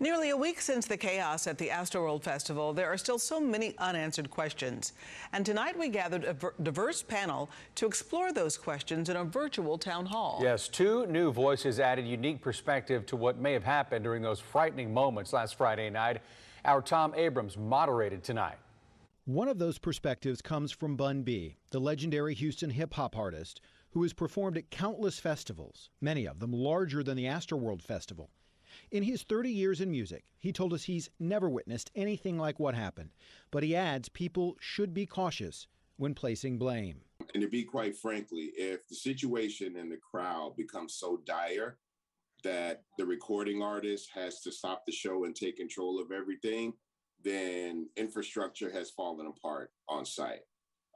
Nearly a week since the chaos at the Astroworld Festival, there are still so many unanswered questions. And tonight we gathered a diverse panel to explore those questions in a virtual town hall. Yes, two new voices added unique perspective to what may have happened during those frightening moments last Friday night. Our Tom Abrams moderated tonight. One of those perspectives comes from Bun B, the legendary Houston hip hop artist who has performed at countless festivals, many of them larger than the Astroworld Festival. In his 30 years in music, he told us he's never witnessed anything like what happened, but he adds people should be cautious when placing blame. And to be quite frankly, if the situation in the crowd becomes so dire that the recording artist has to stop the show and take control of everything, then infrastructure has fallen apart on site.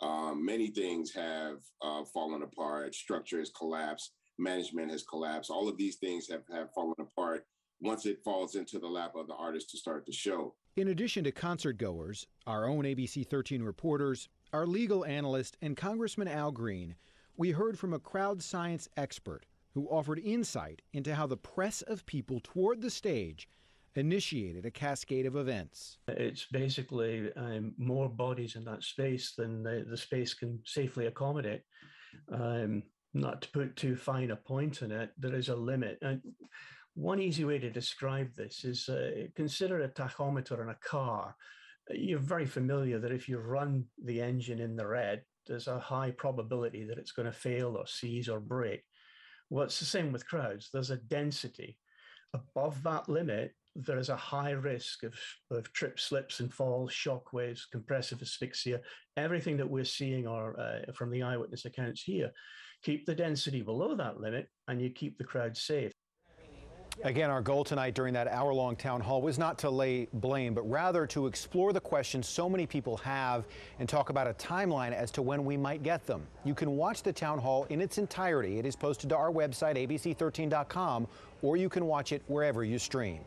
Um, many things have uh, fallen apart. Structure has collapsed. Management has collapsed. All of these things have, have fallen apart once it falls into the lap of the artist to start the show. In addition to concert goers, our own ABC 13 reporters, our legal analyst, and Congressman Al Green, we heard from a crowd science expert who offered insight into how the press of people toward the stage initiated a cascade of events. It's basically um, more bodies in that space than the, the space can safely accommodate. Um, not to put too fine a point on it, there is a limit. And one easy way to describe this is uh, consider a tachometer in a car. Uh, you're very familiar that if you run the engine in the red, there's a high probability that it's going to fail or seize or break. Well, it's the same with crowds. There's a density. Above that limit, there is a high risk of, of trip slips and falls, shock waves, compressive asphyxia, everything that we're seeing are, uh, from the eyewitness accounts here. Keep the density below that limit and you keep the crowd safe. Again, our goal tonight during that hour long town hall was not to lay blame, but rather to explore the questions so many people have and talk about a timeline as to when we might get them. You can watch the town hall in its entirety. It is posted to our website, abc13.com, or you can watch it wherever you stream.